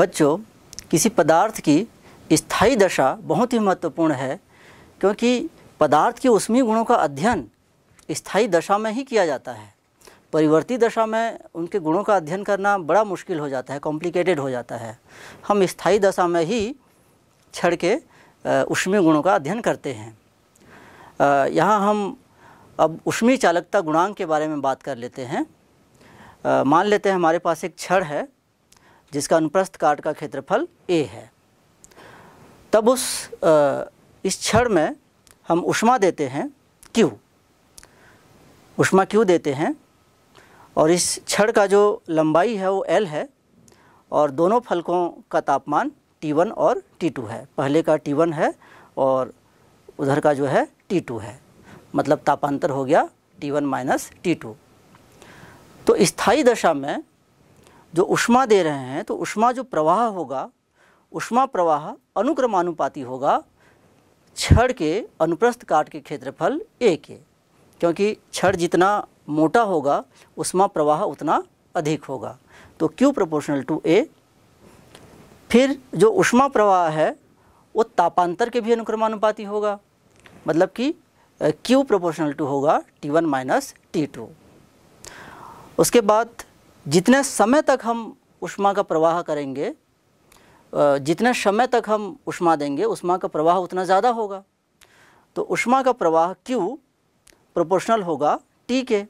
बच्चों किसी पदार्थ की स्थायी दशा बहुत ही महत्वपूर्ण है क्योंकि पदार्थ के उसमी गुणों का अध्ययन स्थायी दशा में ही किया जाता है परिवर्ती दशा में उनके गुणों का अध्ययन करना बड़ा मुश्किल हो जाता है कॉम्प्लिकेटेड हो जाता है हम स्थायी दशा में ही छड़ के उष्मी गुणों का अध्ययन करते हैं यहाँ हम अब उष्मी चालकता गुणांक के बारे में बात कर लेते हैं मान लेते हैं हमारे पास एक छड़ है जिसका अनुप्रस्थ काट का क्षेत्रफल ए है तब उस इस क्षण में हम उष्मा देते हैं क्यू उष्मा क्यू देते हैं और इस क्षण का जो लंबाई है वो एल है और दोनों फलकों का तापमान T1 और T2 है पहले का T1 है और उधर का जो है T2 है मतलब तापांतर हो गया T1 माइनस टी तो स्थाई दशा में जो उष्मा दे रहे हैं तो उष्मा जो प्रवाह होगा उष्मा प्रवाह अनुक्रमानुपाती होगा छड़ के अनुप्रस्थ काट के क्षेत्रफल ए के क्योंकि छड़ जितना मोटा होगा उष्मा प्रवाह उतना अधिक होगा तो क्यू प्रोपोर्शनल टू ए फिर जो उष्मा प्रवाह है वो तापांतर के भी अनुक्रमानुपाती होगा मतलब कि क्यू प्रोपोर्शनल टू होगा T one minus T two उसके बाद जितने समय तक हम उष्मा का प्रवाह करेंगे जितने समय तक हम उष्मा देंगे उष्मा का प्रवाह उतना ज़्यादा होगा तो उष्मा का प्रवाह क्यू प्रोपोर्शनल होगा टी के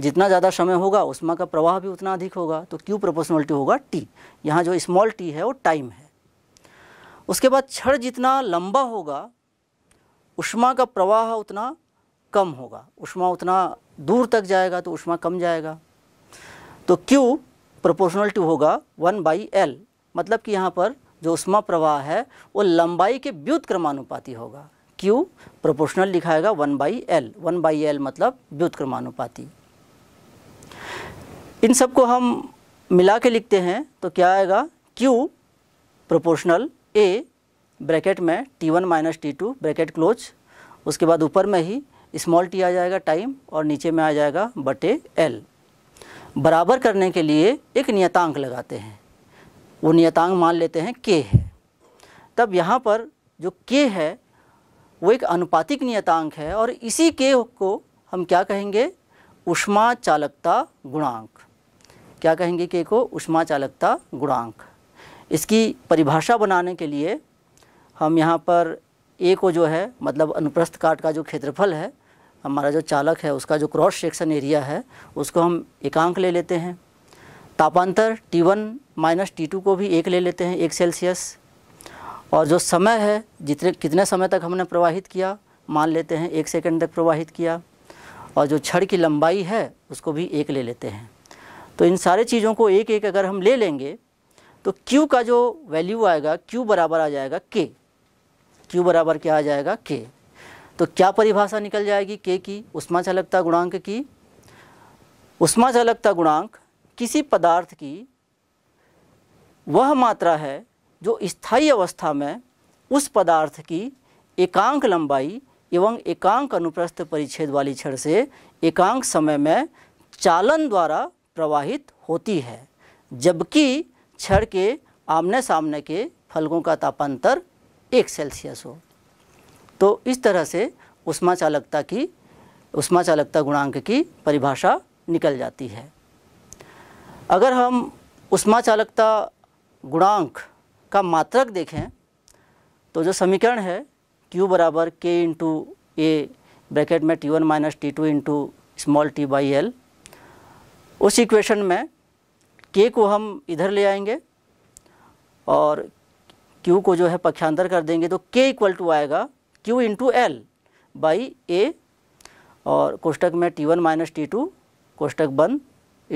जितना ज़्यादा समय होगा उष्मा का प्रवाह भी उतना अधिक होगा तो क्यू प्रोपोर्शनलिटी होगा टी यहाँ जो स्मॉल टी है वो टाइम है उसके बाद क्षण जितना लंबा होगा उष्मा का प्रवाह उतना कम होगा उष्मा उतना दूर तक जाएगा तो उष्मा कम जाएगा तो Q प्रोपोर्शनल टू होगा वन बाई एल मतलब कि यहाँ पर जो उष्मा प्रवाह है वो लंबाई के व्युत क्रमानुपाती होगा Q प्रोपोर्शनल लिखाएगा one by L one by L मतलब व्युत क्रमानुपाती इन सबको हम मिला के लिखते हैं तो क्या आएगा Q प्रोपोर्शनल A ब्रैकेट में T1 one minus T bracket close उसके बाद ऊपर में ही स्मॉल टी आ जाएगा टाइम और नीचे में आ जाएगा बटे एल बराबर करने के लिए एक नियतांक लगाते हैं वो नियतांक मान लेते हैं के है तब यहाँ पर जो के है वो एक अनुपातिक नियतांक है और इसी के को हम क्या कहेंगे उष्मा चालकता गुणांक क्या कहेंगे के को उष्मा चालकता गुणांक इसकी परिभाषा बनाने के लिए हम यहाँ पर ए को जो है मतलब अनुप्रस्थ काट का जो क्षेत्रफल है हमारा जो चालक है उसका जो क्रॉस सेक्शन एरिया है उसको हम एकांक ले लेते हैं तापांतर T one minus T two को भी एक ले लेते हैं एक सेल्सियस और जो समय है जितने कितने समय तक हमने प्रवाहित किया मान लेते हैं एक सेकंड तक प्रवाहित किया और जो छड़ की लंबाई है उसको भी एक ले लेते हैं तो इन सारे चीज़ों को एक एक अगर हम ले लेंगे तो Q का जो वैल्यू आएगा Q बराबर आ जाएगा K Q बराबर क्या आ जाएगा K तो क्या परिभाषा निकल जाएगी के की उष्मा झलकता गुणांक की उष्मा झलकता गुणांक किसी पदार्थ की वह मात्रा है जो स्थायी अवस्था में उस पदार्थ की एकांक लंबाई एवं एकांक अनुप्रस्थ परिच्छेद वाली क्षण से एकांक समय में चालन द्वारा प्रवाहित होती है जबकि क्षण के आमने सामने के फलकों का तापांतर एक सेल्सियस हो तो इस तरह से उष्मा चालकता की उष्मा चालकता गुणांक की परिभाषा निकल जाती है अगर हम उष्मा चालकता गुणांक का मात्रक देखें तो जो समीकरण है Q बराबर के इंटू ए ब्रैकेट में T1 one minus T two into small T by L उस इक्वेशन में के को हम इधर ले आएंगे और क्यू को जो है पक्षांतर कर देंगे तो के इक्वल टू आएगा Q into L by A और कोष्टक में T one minus T two कोष्टक वन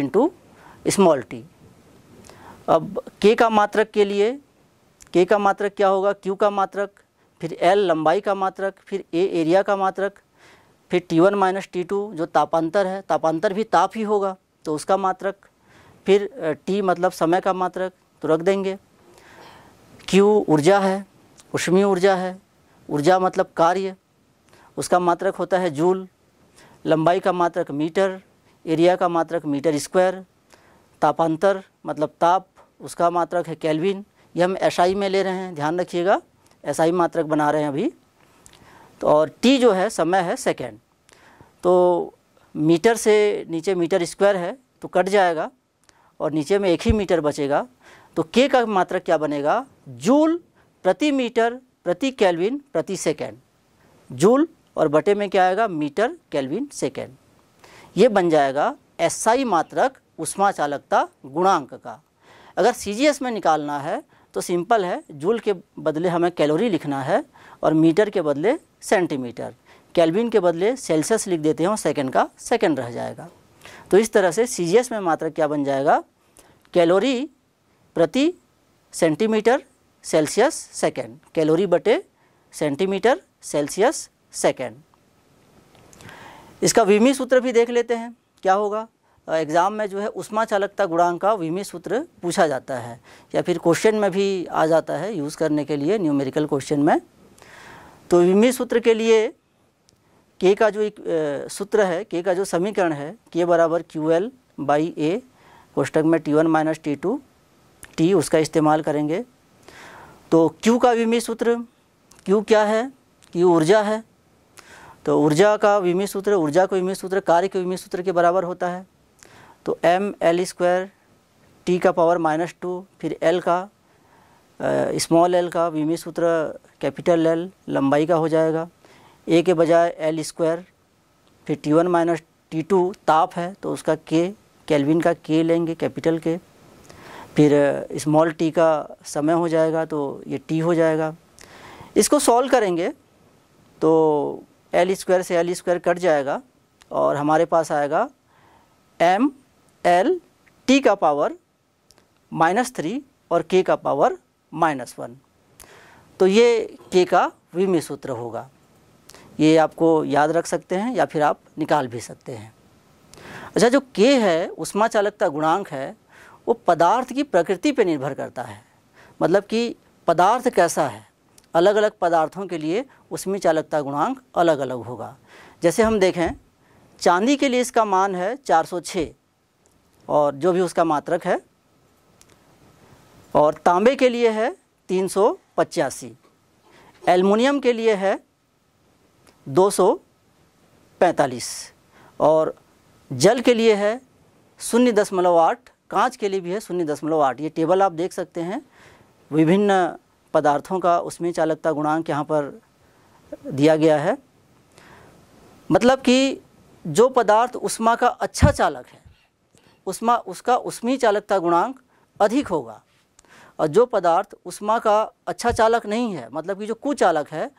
इंटू स्मॉल टी अब के का मात्रक के लिए के का मात्रक क्या होगा क्यू का मात्रक फिर एल लंबाई का मात्रक फिर ए एरिया का मात्रक फिर T one minus T two जो तापांतर है तापांतर भी ताप ही होगा तो उसका मात्रक फिर टी मतलब समय का मात्रक तो रख देंगे क्यू ऊर्जा है उष्मीय ऊर्जा है ऊर्जा मतलब कार्य उसका मात्रक होता है जूल लंबाई का मात्रक मीटर एरिया का मात्रक मीटर स्क्वायर तापांतर मतलब ताप उसका मात्रक है कैलविन ये हम एसआई में ले रहे हैं ध्यान रखिएगा एसआई मात्रक बना रहे हैं अभी तो और टी जो है समय है सेकेंड तो मीटर से नीचे मीटर स्क्वायर है तो कट जाएगा और नीचे में एक ही मीटर बचेगा तो के का मात्रक क्या बनेगा जूल प्रति मीटर प्रति कैलविन प्रति सेकेंड जूल और बटे में क्या आएगा मीटर कैलविन सेकेंड ये बन जाएगा एसआई मात्रक उष्मा चालकता गुणांक का अगर सीजीएस में निकालना है तो सिंपल है जूल के बदले हमें कैलोरी लिखना है और मीटर के बदले सेंटीमीटर कैलविन के बदले सेल्सियस लिख देते हैं और सेकेंड का सेकेंड रह जाएगा तो इस तरह से सी में मात्रक क्या बन जाएगा कैलोरी प्रति सेंटीमीटर सेल्सियस सेकेंड कैलोरी बटे सेंटीमीटर सेल्सियस सेकेंड इसका विमी सूत्र भी देख लेते हैं क्या होगा एग्ज़ाम में जो है उष्मा चालकता गुणांक का विमी सूत्र पूछा जाता है या फिर क्वेश्चन में भी आ जाता है यूज़ करने के लिए न्यूमेरिकल क्वेश्चन में तो विमी सूत्र के लिए के का जो एक सूत्र है के का जो समीकरण है के बराबर क्यू एल बाई ए कोष्टक में T one minus T two T उसका इस्तेमाल करेंगे तो Q का विमीय सूत्र Q क्या है Q ऊर्जा है तो ऊर्जा का विमीय सूत्र ऊर्जा का विमीय सूत्र कार्य के विमीय सूत्र के बराबर होता है तो एम एल स्क्वायर टी का पावर माइनस टू फिर एल का स्मॉल एल का विमीय सूत्र कैपिटल एल लंबाई का हो जाएगा ए के बजाय एल स्क्वायर फिर T one minus T two ताप है तो उसका के कैलविन का के लेंगे कैपिटल के फिर स्मॉल टी का समय हो जाएगा तो ये टी हो जाएगा इसको सॉल्व करेंगे तो एल स्क्वायर से एल स्क्वायर कट जाएगा और हमारे पास आएगा एम एल टी का पावर माइनस थ्री और के का पावर माइनस वन तो ये के का विमय सूत्र होगा ये आपको याद रख सकते हैं या फिर आप निकाल भी सकते हैं अच्छा जो के है उष्मा चालकता गुणांक है वो पदार्थ की प्रकृति पर निर्भर करता है मतलब कि पदार्थ कैसा है अलग अलग पदार्थों के लिए उसमें चालकता गुणांक अलग अलग होगा जैसे हम देखें चांदी के लिए इसका मान है 406 और जो भी उसका मात्रक है और तांबे के लिए है तीन सौ पचासी के लिए है दो सौ पैंतालीस और जल के लिए है शून्य दशमलव आठ कांच के लिए भी है शून्य दशमलव आठ ये टेबल आप देख सकते हैं विभिन्न पदार्थों का उसमें चालकता गुणांक यहाँ पर दिया गया है मतलब कि जो पदार्थ उष्मा का अच्छा चालक है उष्मा उसका उष्मी चालकता गुणांक अधिक होगा और जो पदार्थ उष्मा का अच्छा चालक नहीं है मतलब कि जो कुचालक है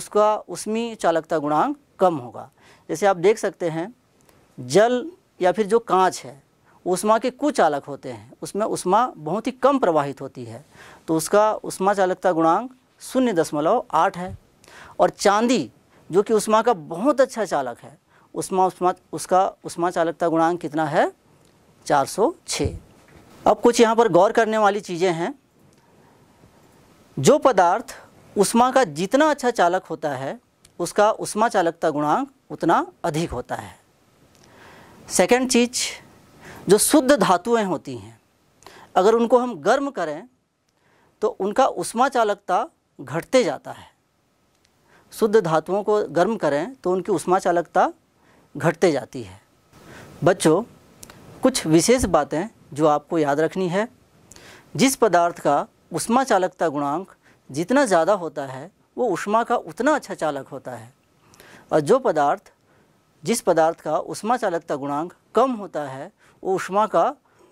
उसका उष्मी चालकता गुणांक कम होगा जैसे आप देख सकते हैं जल या फिर जो कांच है उष्मा के कुचालक होते हैं उसमें उष्मा बहुत ही कम प्रवाहित होती है तो उसका उष्मा चालकता गुणांक शून्य दशमलव आठ है और चांदी जो कि उष्मा का बहुत अच्छा चालक है उष्मा उष्मा उसका उष्मा चालकता गुणांक कितना है छः अब कुछ यहाँ पर गौर करने वाली चीज़ें हैं जो पदार्थ उष्मा का जितना अच्छा चालक होता है उसका उष्मा चालकता गुणांक उतना अधिक होता है सेकंड चीज़ जो शुद्ध धातुएं होती हैं अगर उनको हम गर्म करें तो उनका उष्मा चालकता घटते जाता है शुद्ध धातुओं को गर्म करें तो उनकी उष्मा चालकता घटते जाती है बच्चों कुछ विशेष बातें जो आपको याद रखनी है जिस पदार्थ का उष्मा चालकता गुणांक जितना ज़्यादा होता है वो उष्मा का उतना अच्छा चालक होता है और जो पदार्थ जिस पदार्थ का उष्मा चालकता गुणांक कम होता है वो उष्मा का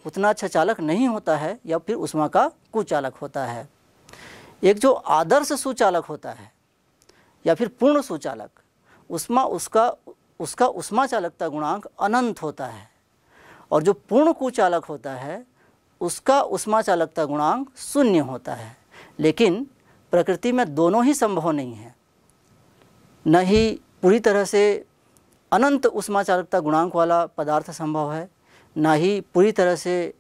उतना अच्छा चालक नहीं होता है या फिर उष्मा का कुचालक होता है एक जो आदर्श सुचालक होता है या फिर पूर्ण सुचालक उष्मा उसका उसका उष्मा चालकता गुणांक अनंत होता है और जो पूर्ण कुचालक होता है उसका उष्मा चालकता गुणांक शून्य होता है लेकिन प्रकृति में दोनों ही संभव नहीं है न ही पूरी तरह से अनंत उष्माचालकता गुणांक वाला पदार्थ संभव है ना ही पूरी तरह से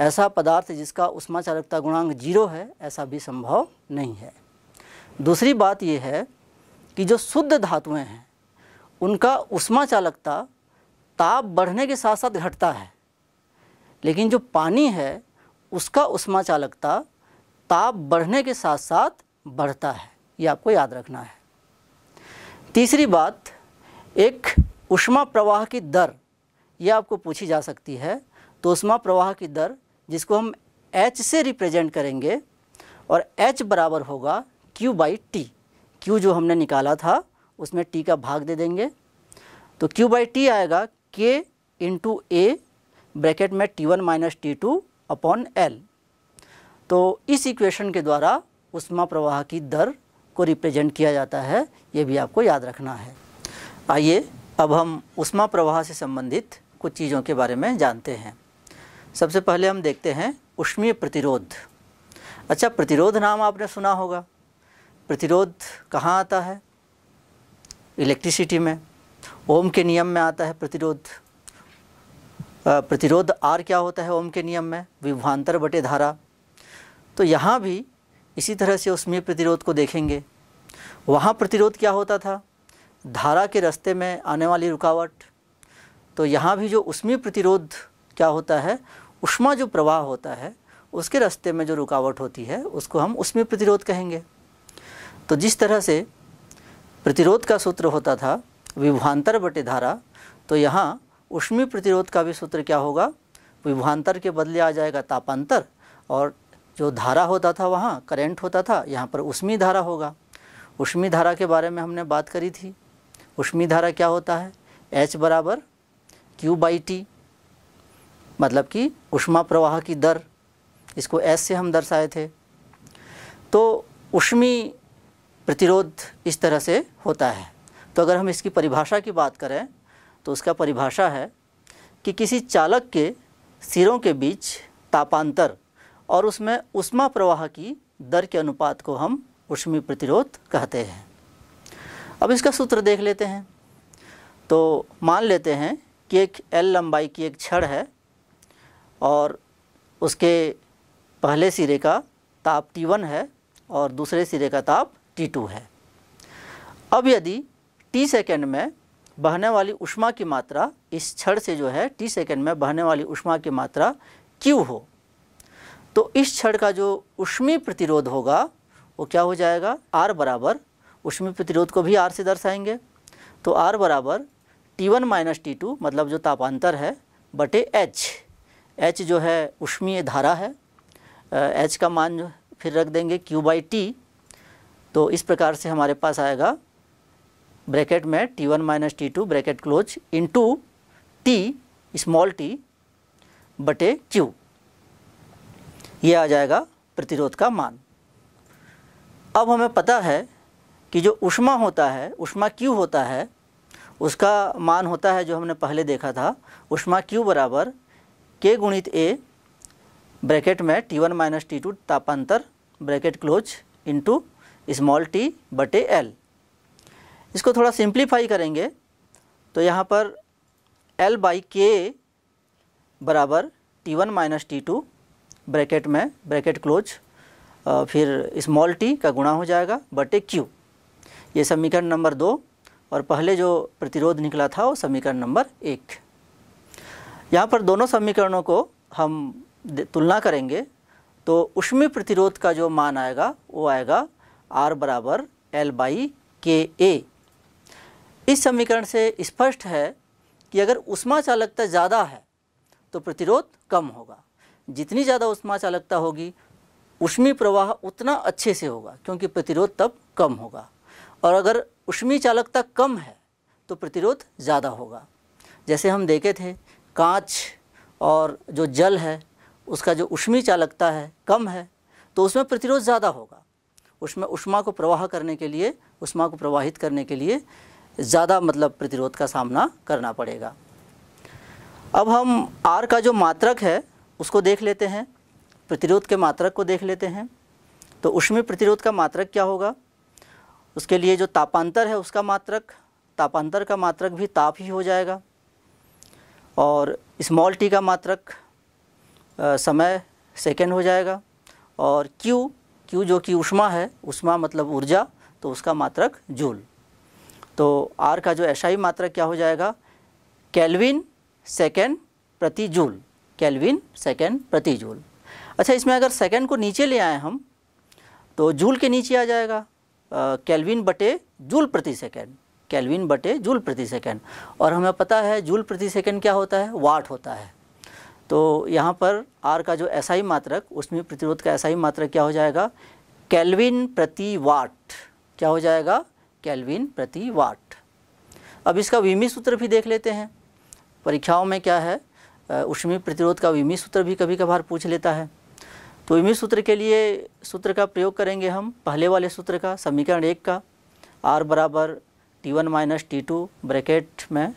ऐसा पदार्थ जिसका उष्मा चालकता गुणांक जीरो है ऐसा भी संभव नहीं है दूसरी बात यह है कि जो शुद्ध धातुएं हैं उनका उष्मा चालकता ताप बढ़ने के साथ साथ घटता है लेकिन जो पानी है उसका उष्मा चालकता ताप बढ़ने के साथ साथ बढ़ता है ये आपको याद रखना है तीसरी बात एक उष्मा प्रवाह की दर यह आपको पूछी जा सकती है तो उष्मा प्रवाह की दर जिसको हम एच से रिप्रेजेंट करेंगे और एच बराबर होगा क्यू बाई टी क्यू जो हमने निकाला था उसमें टी का भाग दे देंगे तो क्यू बाई टी आएगा के इंटू ए ब्रैकेट में T one minus T two upon L तो इस इक्वेशन के द्वारा उष्मा प्रवाह की दर को रिप्रेजेंट किया जाता है ये भी आपको याद रखना है आइए अब हम उष्मा प्रवाह से संबंधित कुछ चीज़ों के बारे में जानते हैं सबसे पहले हम देखते हैं उष्मीय प्रतिरोध अच्छा प्रतिरोध नाम आपने सुना होगा प्रतिरोध कहाँ आता है इलेक्ट्रिसिटी में ओम के नियम में आता है प्रतिरोध प्रतिरोध आर क्या होता है ओम के नियम में विभ्वांतर बटे धारा तो यहाँ भी इसी तरह से उष्मीय प्रतिरोध को देखेंगे वहाँ प्रतिरोध क्या होता था धारा के रास्ते में आने वाली रुकावट तो यहाँ भी जो उष्मीय प्रतिरोध क्या होता है उष्मा जो प्रवाह होता है उसके रास्ते में जो रुकावट होती है उसको हम उष्मीय प्रतिरोध कहेंगे तो जिस तरह से प्रतिरोध का सूत्र होता था विभ्वांतर बटे धारा तो यहाँ उष्मीय प्रतिरोध का भी सूत्र क्या होगा विभ्वांतर के बदले आ जाएगा तापांतर और जो धारा होता था वहाँ करेंट होता था यहाँ पर उष्मीय धारा होगा उष्मी धारा के बारे में हमने बात करी थी उष्मी धारा क्या होता है एच बराबर क्यू बाई टी मतलब कि उष्मा प्रवाह की दर इसको एस से हम दर्शाए थे तो उष्मी प्रतिरोध इस तरह से होता है तो अगर हम इसकी परिभाषा की बात करें तो उसका परिभाषा है कि किसी चालक के सिरों के बीच तापांतर और उसमें उष्मा प्रवाह की दर के अनुपात को हम उष्मी प्रतिरोध कहते हैं अब इसका सूत्र देख लेते हैं तो मान लेते हैं कि एक एल लंबाई की एक छड़ है और उसके पहले सिरे का ताप T1 है और दूसरे सिरे का ताप T2 है अब यदि T सेकेंड में बहने वाली उष्मा की मात्रा इस छड़ से जो है T सेकेंड में बहने वाली उष्मा की मात्रा Q हो तो इस छड़ का जो उष्मी प्रतिरोध होगा वो क्या हो जाएगा R बराबर उसमें प्रतिरोध को भी आर से दर्शाएंगे तो आर बराबर T one minus T two मतलब जो तापांतर है बटे एच एच जो है उष्मीय धारा है एच का मान फिर रख देंगे क्यू बाई टी तो इस प्रकार से हमारे पास आएगा ब्रैकेट में T one minus T two bracket close into T small T बटे क्यू ये आ जाएगा प्रतिरोध का मान अब हमें पता है कि जो उष्मा होता है उष्मा क्यू होता है उसका मान होता है जो हमने पहले देखा था उष्मा क्यू बराबर के गुणित ए ब्रैकेट में T one minus T two तापांतर bracket close into small T बटे एल इसको थोड़ा सिंप्लीफाई करेंगे तो यहाँ पर एल बाई के बराबर T one minus T two bracket में ब्रैकेट क्लोज फिर स्मॉल टी का गुणा हो जाएगा बटे क्यू ये समीकरण नंबर दो और पहले जो प्रतिरोध निकला था वो समीकरण नंबर एक यहाँ पर दोनों समीकरणों को हम तुलना करेंगे तो उष्मी प्रतिरोध का जो मान आएगा वो आएगा आर बराबर एल बाई के ए इस समीकरण से स्पष्ट है कि अगर उष्मा चालकता ज़्यादा है तो प्रतिरोध कम होगा जितनी ज़्यादा उष्मा चालकता होगी उष्मी प्रवाह उतना अच्छे से होगा क्योंकि प्रतिरोध तब कम होगा और अगर उष्मी चालकता कम है तो प्रतिरोध ज़्यादा होगा जैसे हम देखे थे कांच और जो जल है उसका जो उष्मी चालकता है कम है तो उसमें प्रतिरोध ज़्यादा होगा उसमें उष्मा को प्रवाह करने के लिए उष्मा को प्रवाहित करने के लिए ज़्यादा मतलब प्रतिरोध का सामना करना पड़ेगा अब हम आर का जो मात्रक है उसको देख लेते हैं प्रतिरोध के मात्रक को देख लेते हैं तो उष्मी प्रतिरोध का मात्रक क्या होगा उसके लिए जो तापांतर है उसका मात्रक तापांतर का मात्रक भी ताप ही हो जाएगा और स्मॉल टी का मात्रक समय सेकेंड हो जाएगा और क्यू क्यू जो कि उष्मा है उष्मा मतलब ऊर्जा तो उसका मात्रक जूल तो आर का जो ऐसा ही मात्रक क्या हो जाएगा कैलविन सेकेंड प्रति जूल कैलविन सेकेंड प्रति जूल अच्छा इसमें अगर सेकेंड को नीचे ले आए हम तो जूल के नीचे आ जाएगा कैलविन बटे जूल प्रति सेकेंड कैलविन बटे जूल प्रति सेकेंड और हमें पता है जूल प्रति सेकेंड क्या होता है वाट होता है तो यहाँ पर आर का जो एसआई मात्रक उसमें प्रतिरोध का एसआई मात्रक क्या हो जाएगा कैलविन प्रति वाट क्या हो जाएगा कैलविन प्रति वाट अब इसका विमी सूत्र भी देख लेते हैं परीक्षाओं में क्या है उष्मी प्रतिरोध का विमी सूत्र भी कभी कभार पूछ लेता है तो इमी सूत्र के लिए सूत्र का प्रयोग करेंगे हम पहले वाले सूत्र का समीकरण एक का आर बराबर T one minus T two bracket में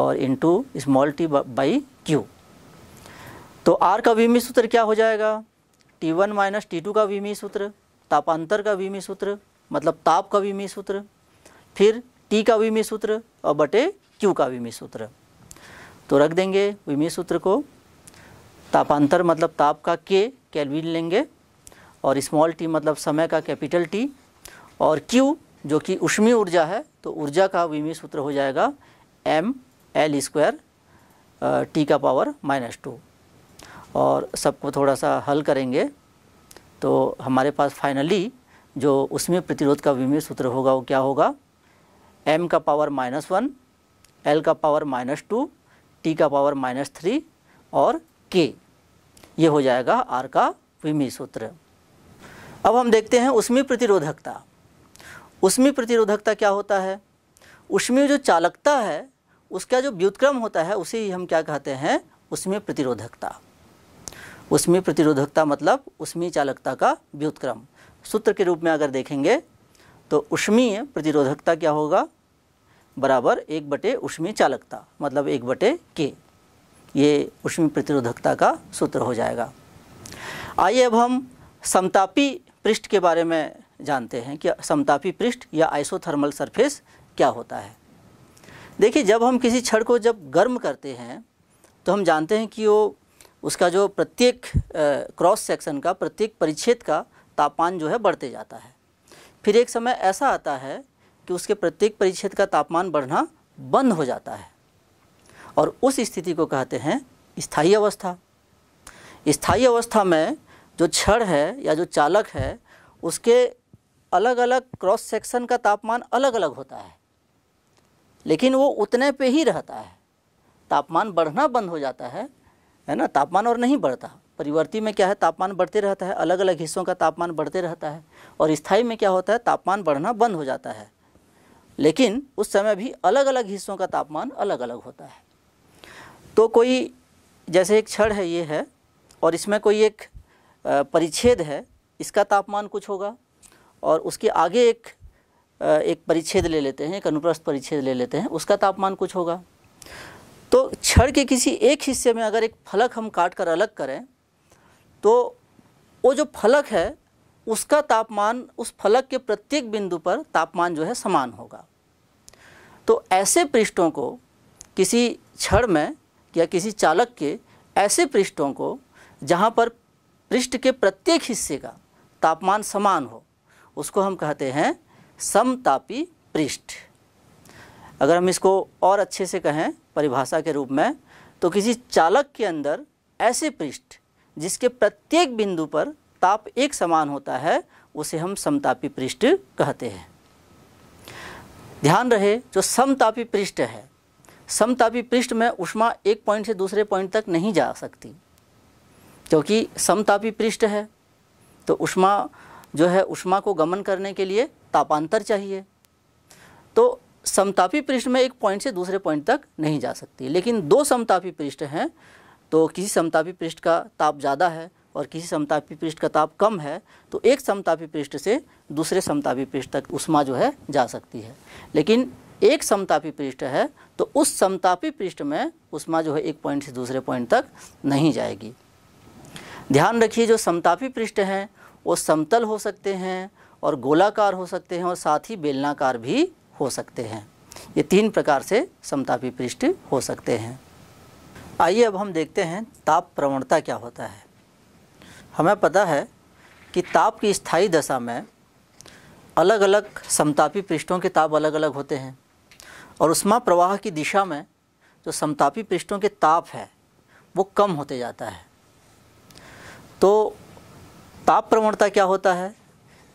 और into small T by Q तो आर का विमी सूत्र क्या हो जाएगा T one minus T two का विमी सूत्र तापांतर का विमी सूत्र मतलब ताप का विमी सूत्र फिर टी का विमी सूत्र और बटे क्यू का विमी सूत्र तो रख देंगे विमी सूत्र को तापांतर मतलब ताप का के कैलविन लेंगे और स्मॉल टी मतलब समय का कैपिटल टी और क्यू जो कि उष्मी ऊर्जा है तो ऊर्जा का विमी सूत्र हो जाएगा एम एल स्क्वायर टी का पावर माइनस टू और सबको थोड़ा सा हल करेंगे तो हमारे पास फाइनली जो उसमें प्रतिरोध का विमी सूत्र होगा वो क्या होगा एम का पावर माइनस वन एल का पावर माइनस टू टी का पावर माइनस थ्री और के ये हो जाएगा आर का विमी सूत्र अब हम देखते हैं उष्मी प्रतिरोधकता उष्मी प्रतिरोधकता क्या होता है उसमें जो चालकता है उसका जो व्युतक्रम होता है उसे ही हम क्या कहते हैं उसमें प्रतिरोधकता उसमें प्रतिरोधकता मतलब उसमें चालकता का व्युतक्रम सूत्र के रूप में अगर देखेंगे तो उष्मीय प्रतिरोधकता क्या होगा बराबर एक बटे उष्मीय चालकता मतलब एक बटे के ये उष्मी प्रतिरोधकता का सूत्र हो जाएगा आइए अब हम समतापी पृष्ठ के बारे में जानते हैं कि समतापी पृष्ठ या आइसोथर्मल सरफेस क्या होता है देखिए जब हम किसी छड़ को जब गर्म करते हैं तो हम जानते हैं कि वो उसका जो प्रत्येक क्रॉस सेक्शन का प्रत्येक परिच्छेद का तापमान जो है बढ़ते जाता है फिर एक समय ऐसा आता है कि उसके प्रत्येक परिच्छेद का तापमान बढ़ना बंद हो जाता है और उस स्थिति को कहते हैं स्थायी अवस्था स्थायी अवस्था में जो क्षण है या जो चालक है उसके अलग अलग क्रॉस सेक्शन का तापमान अलग अलग होता है लेकिन वो उतने पे ही रहता है तापमान बढ़ना बंद हो जाता है है ना तापमान और नहीं बढ़ता परिवर्ती में क्या है तापमान बढ़ते रहता है अलग अलग हिस्सों का तापमान बढ़ते रहता है और स्थाई में क्या होता है तापमान बढ़ना बंद हो जाता है लेकिन उस समय भी अलग अलग हिस्सों का तापमान अलग अलग होता है तो कोई जैसे एक क्षण है ये है और इसमें कोई एक परिच्छेद है इसका तापमान कुछ होगा और उसके आगे एक एक परिच्छेद ले लेते हैं एक अनुप्रस्थ परिच्छेद ले लेते हैं उसका तापमान कुछ होगा तो क्षण के किसी एक हिस्से में अगर एक फलक हम काट कर अलग करें तो वो जो फलक है उसका तापमान उस फलक के प्रत्येक बिंदु पर तापमान जो है समान होगा तो ऐसे पृष्ठों को किसी क्षण में या किसी चालक के ऐसे पृष्ठों को जहाँ पर पृष्ठ के प्रत्येक हिस्से का तापमान समान हो उसको हम कहते हैं समतापी पृष्ठ अगर हम इसको और अच्छे से कहें परिभाषा के रूप में तो किसी चालक के अंदर ऐसे पृष्ठ जिसके प्रत्येक बिंदु पर ताप एक समान होता है उसे हम समतापी पृष्ठ कहते हैं ध्यान रहे जो समतापी पृष्ठ है समतापी पृष्ठ में उष्मा एक पॉइंट से दूसरे पॉइंट तक नहीं जा सकती क्योंकि समतापी पृष्ठ है तो उष्मा जो है उष्मा को गमन करने के लिए तापांतर चाहिए तो समतापी पृष्ठ में एक पॉइंट से दूसरे पॉइंट तक नहीं जा सकती लेकिन दो समतापी पृष्ठ हैं तो किसी समतापी पृष्ठ का ताप ज़्यादा है और किसी समतापी पृष्ठ का ताप कम है तो एक समतापी पृष्ठ से दूसरे समतापी पृष्ठ तक उष्मा जो है जा सकती है लेकिन एक समतापी पृष्ठ है तो उस समतापी पृष्ठ में उष्मा जो है एक पॉइंट से दूसरे पॉइंट तक नहीं जाएगी ध्यान रखिए जो समतापी पृष्ठ हैं वो समतल हो सकते हैं और गोलाकार हो सकते हैं और साथ ही बेलनाकार भी हो सकते हैं ये तीन प्रकार से समतापी पृष्ठ हो सकते हैं आइए अब हम देखते हैं ताप प्रवणता क्या होता है हमें पता है कि ताप की स्थायी दशा में अलग अलग समतापी पृष्ठों के ताप अलग अलग होते हैं और उष्मा प्रवाह की दिशा में जो समतापी पृष्ठों के ताप है वो कम होते जाता है तो ताप प्रवणता क्या होता है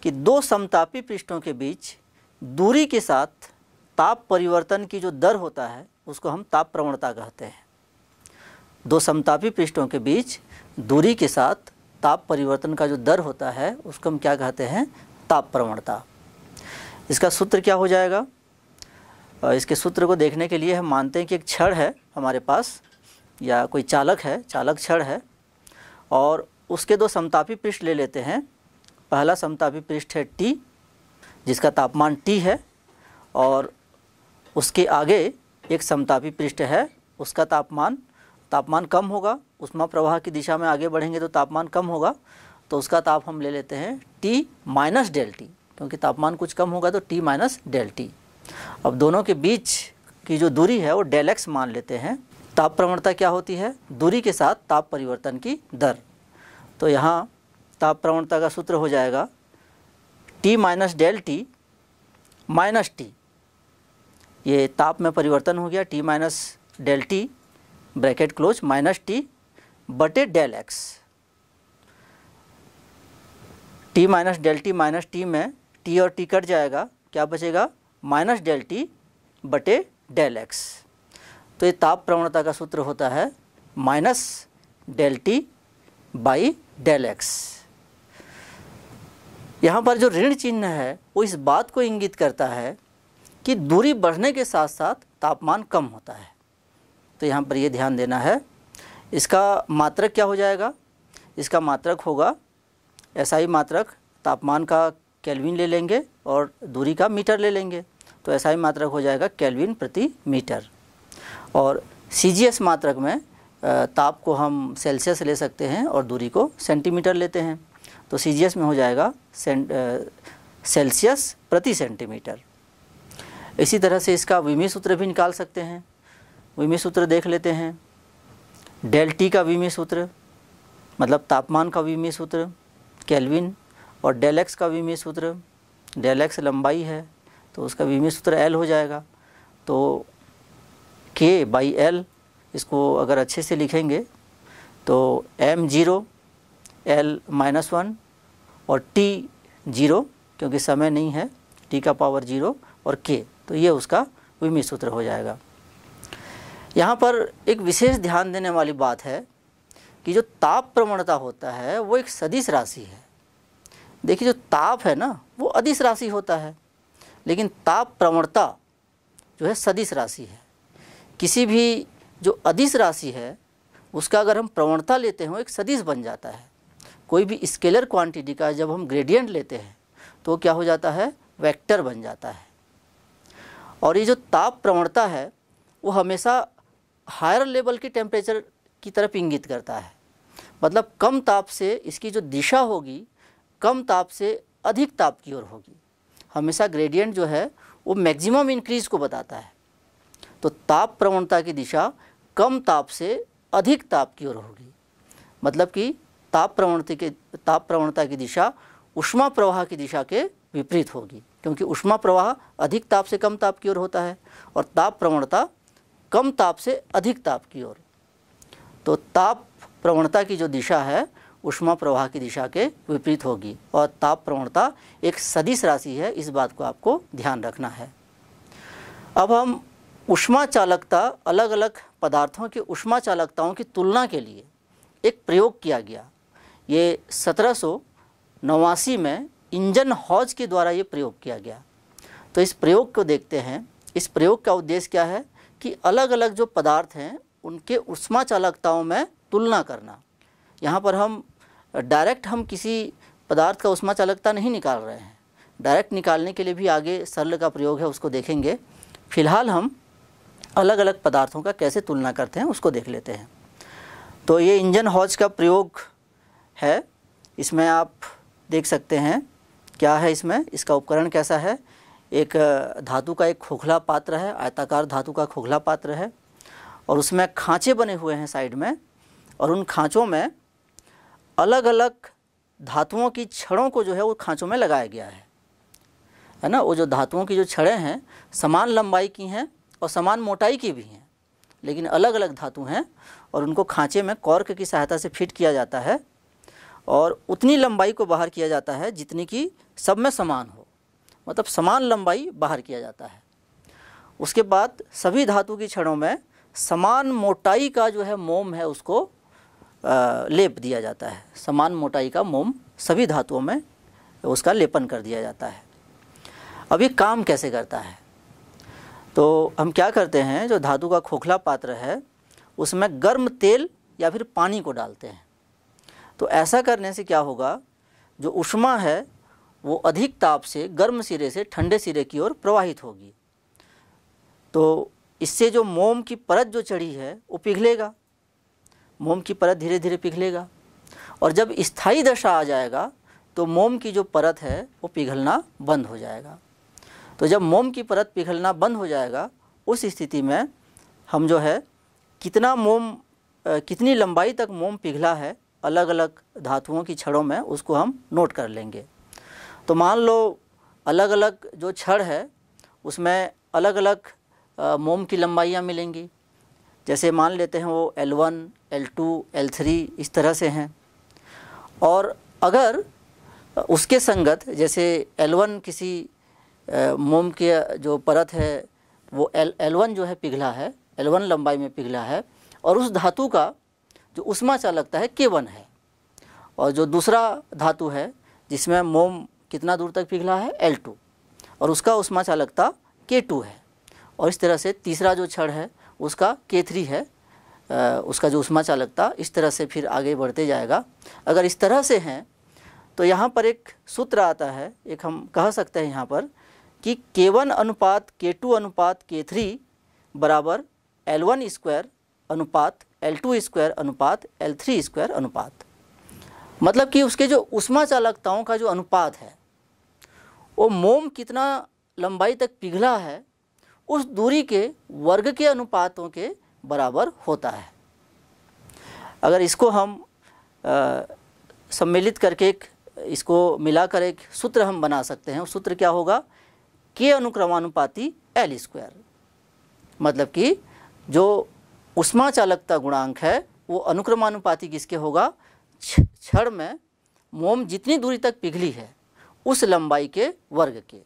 कि दो समतापी पृष्ठों के बीच दूरी के साथ ताप परिवर्तन की जो दर होता है उसको हम ताप प्रवणता कहते हैं दो समतापी पृष्ठों के बीच दूरी के साथ ताप परिवर्तन का जो दर होता है उसको हम क्या कहते हैं ताप प्रवणता इसका सूत्र क्या हो जाएगा इसके सूत्र को देखने के लिए हम मानते हैं कि एक छड़ है हमारे पास या कोई चालक है चालक छड़ है और उसके दो समतापी पृष्ठ ले लेते हैं पहला समतापी पृष्ठ है टी जिसका तापमान टी है और उसके आगे एक समतापी पृष्ठ है उसका तापमान तापमान कम होगा उष्मा प्रवाह की दिशा में आगे बढ़ेंगे तो तापमान कम होगा तो उसका ताप हम ले लेते हैं टी माइनस डेल टी क्योंकि तापमान कुछ कम होगा तो टी माइनस डेल टी अब दोनों के बीच की जो दूरी है वो डेल एक्स मान लेते हैं ताप प्रवणता क्या होती है दूरी के साथ ताप परिवर्तन की दर तो यहाँ ताप प्रवणता का सूत्र हो जाएगा T minus del T minus T ये ताप में परिवर्तन हो गया T minus del T bracket close minus T बटे del X T minus del T minus T में टी और टी कट जाएगा क्या बचेगा माइनस डेल टी बटे डेल एक्स तो ये ताप प्रवणता का सूत्र होता है minus del T by del X यहाँ पर जो ऋण चिन्ह है वो इस बात को इंगित करता है कि दूरी बढ़ने के साथ साथ तापमान कम होता है तो यहाँ पर ये ध्यान देना है इसका मात्रक क्या हो जाएगा इसका मात्रक होगा ऐसा ही मात्रक तापमान का कैलविन ले लेंगे और दूरी का मीटर ले लेंगे तो ऐसा ही मात्रक हो जाएगा कैलविन प्रति मीटर और सी मात्रक में ताप को हम सेल्सियस ले सकते हैं और दूरी को सेंटीमीटर लेते हैं तो सी में हो जाएगा सेल्सियस प्रति सेंटीमीटर इसी तरह से इसका विमी सूत्र भी निकाल सकते हैं विमी सूत्र देख लेते हैं डेल्टी का विमी सूत्र मतलब तापमान का विमी सूत्र कैलविन और डेल एक्स का विमीय सूत्र डेल एक्स लंबाई है तो उसका विमीय सूत्र एल हो जाएगा तो के बाई एल इसको अगर अच्छे से लिखेंगे तो M zero L minus one और टी जीरो क्योंकि समय नहीं है टी का पावर जीरो और के तो ये उसका विमीय सूत्र हो जाएगा यहाँ पर एक विशेष ध्यान देने वाली बात है कि जो ताप प्रवणता होता है वो एक सदिश राशि है देखिए जो ताप है ना वो अदिश राशि होता है लेकिन ताप प्रवणता जो है सदिश राशि है किसी भी जो अदिश राशि है उसका अगर हम प्रवणता लेते हैं एक सदिश बन जाता है कोई भी स्केलर क्वांटिटी का जब हम ग्रेडियंट लेते हैं तो क्या हो जाता है वेक्टर बन जाता है और ये जो ताप प्रवणता है वो हमेशा हायर लेवल के टेम्परेचर की तरफ इंगित करता है मतलब कम ताप से इसकी जो दिशा होगी कम ताप से अधिक ताप की ओर होगी हमेशा ग्रेडियंट जो है वो मैक्सिमम इंक्रीज को बताता है तो ताप प्रवणता की दिशा कम ताप से अधिक ताप की ओर होगी मतलब कि ताप प्रवणता के ताप प्रवणता की दिशा उष्मा प्रवाह की दिशा के विपरीत होगी क्योंकि उष्मा प्रवाह अधिक ताप से कम ताप की ओर होता है और ताप प्रवणता कम ताप से अधिक ताप की ओर तो ताप प्रवणता की जो दिशा है उष्मा प्रवाह की दिशा के विपरीत होगी और ताप प्रवणता एक सदिश राशि है इस बात को आपको ध्यान रखना है अब हम उष्मा चालकता अलग अलग पदार्थों की उष्मा चालकताओं की तुलना के लिए एक प्रयोग किया गया ये सत्रह में इंजन हॉज के द्वारा ये प्रयोग किया गया तो इस प्रयोग को देखते हैं इस प्रयोग का उद्देश्य क्या है कि अलग अलग जो पदार्थ हैं उनके उष्मा चालकताओं में तुलना करना यहाँ पर हम डायरेक्ट हम किसी पदार्थ का उष्मा चालकता नहीं निकाल रहे हैं डायरेक्ट निकालने के लिए भी आगे सरल का प्रयोग है उसको देखेंगे फिलहाल हम अलग अलग पदार्थों का कैसे तुलना करते हैं उसको देख लेते हैं तो ये इंजन हॉज का प्रयोग है इसमें आप देख सकते हैं क्या है इसमें इसका उपकरण कैसा है एक धातु का एक खोखला पात्र है आयताकार धातु का खोखला पात्र है और उसमें खाँचे बने हुए हैं साइड में और उन खाँचों में अलग अलग धातुओं की छड़ों को जो है वो खांचों में लगाया गया है है ना वो जो धातुओं की जो छड़ें हैं समान लंबाई की हैं और समान मोटाई की भी हैं लेकिन अलग अलग धातु हैं और उनको खांचे में कॉर्क की सहायता से फिट किया जाता है और उतनी लंबाई को बाहर किया जाता है जितनी कि सब में समान हो मतलब समान लंबाई बाहर किया जाता है उसके बाद सभी धातु की छड़ों में समान मोटाई का जो है मोम है उसको लेप दिया जाता है समान मोटाई का मोम सभी धातुओं में उसका लेपन कर दिया जाता है अब ये काम कैसे करता है तो हम क्या करते हैं जो धातु का खोखला पात्र है उसमें गर्म तेल या फिर पानी को डालते हैं तो ऐसा करने से क्या होगा जो उष्मा है वो अधिक ताप से गर्म सिरे से ठंडे सिरे की ओर प्रवाहित होगी तो इससे जो मोम की परत जो चढ़ी है वो पिघलेगा मोम की परत धीरे धीरे पिघलेगा और जब स्थायी दशा आ जाएगा तो मोम की जो परत है वो पिघलना बंद हो जाएगा तो जब मोम की परत पिघलना बंद हो जाएगा उस स्थिति में हम जो है कितना मोम कितनी लंबाई तक मोम पिघला है अलग अलग धातुओं की छड़ों में उसको हम नोट कर लेंगे तो मान लो अलग अलग जो छड़ है उसमें अलग अलग मोम की लंबाइयाँ मिलेंगी जैसे मान लेते हैं वो L one L two L three इस तरह से हैं और अगर उसके संगत जैसे L1 किसी मोम के जो परत है वो एल एल जो है पिघला है L1 लंबाई में पिघला है और उस धातु का जो उष्मा चालकता है के वन है और जो दूसरा धातु है जिसमें मोम कितना दूर तक पिघला है एल टू और उसका उष्मा चालकता के टू है और इस तरह से तीसरा जो क्षण है उसका के थ्री है उसका जो उष्मा चालकता इस तरह से फिर आगे बढ़ते जाएगा अगर इस तरह से हैं तो यहाँ पर एक सूत्र आता है एक हम कह सकते हैं यहाँ पर कि के वन अनुपात के टू अनुपात के थ्री बराबर एल वन स्क्वायर अनुपात एल टू स्क्वायर अनुपात एल थ्री स्क्वायर अनुपात मतलब कि उसके जो उष्मा चालकताओं का जो अनुपात है वो मोम कितना लंबाई तक पिघला है उस दूरी के वर्ग के अनुपातों के बराबर होता है अगर इसको हम आ, सम्मिलित करके एक इसको मिलाकर एक सूत्र हम बना सकते हैं सूत्र क्या होगा के अनुक्रमानुपाती एल स्क्वायर मतलब कि जो उष्मा चालकता गुणांक है वो अनुक्रमानुपाती किसके होगा क्षण में मोम जितनी दूरी तक पिघली है उस लंबाई के वर्ग के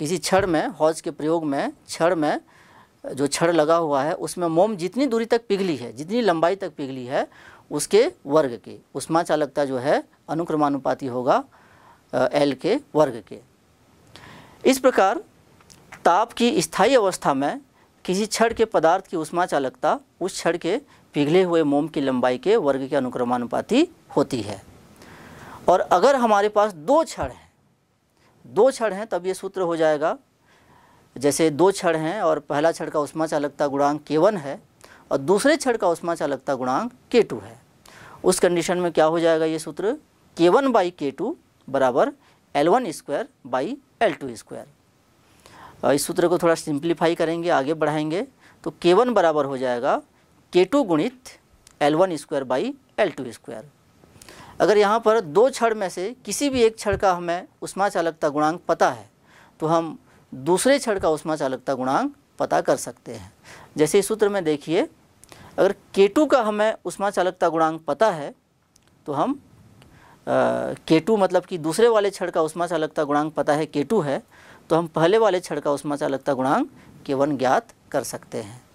किसी छड़ में हौज के प्रयोग में छड़ में जो छड़ लगा हुआ है उसमें मोम जितनी दूरी तक पिघली है जितनी लंबाई तक पिघली है उसके वर्ग के उष्मा चालकता जो है अनुक्रमानुपाती होगा एल के वर्ग के इस प्रकार ताप की स्थायी अवस्था में किसी छड़ के पदार्थ की उष्मा चालकता उस छड़ के पिघले हुए मोम की लंबाई के वर्ग के अनुक्रमानुपाती होती है और अगर हमारे पास दो छड़ हैं दो छड़ हैं तब ये सूत्र हो जाएगा जैसे दो छड़ हैं और पहला छड़ का उष्मा चालकता गुणांक के वन है और दूसरे छड़ का उष्मा चालकता गुणांक के टू है उस कंडीशन में क्या हो जाएगा ये सूत्र K one by K two बराबर L one square by L two square इस सूत्र को थोड़ा सिंप्लीफाई करेंगे आगे बढ़ाएंगे तो के वन बराबर हो जाएगा के टू गुणित L one square by L two square अगर यहाँ पर दो क्षण में से किसी भी एक क्षण का हमें उष्मा चालकता गुणांक पता है तो हम दूसरे क्षण का उष्मा चालकता गुणांक पता कर सकते हैं जैसे इस सूत्र में देखिए अगर K2 का हमें उष्मा चालकता गुणांक पता है तो हम K2 मतलब कि दूसरे वाले क्षण का उष्मा चालकता गुणांक पता है K2 है तो हम पहले वाले क्षण का उष्मा चालकता गुणांक K1 ज्ञात कर सकते हैं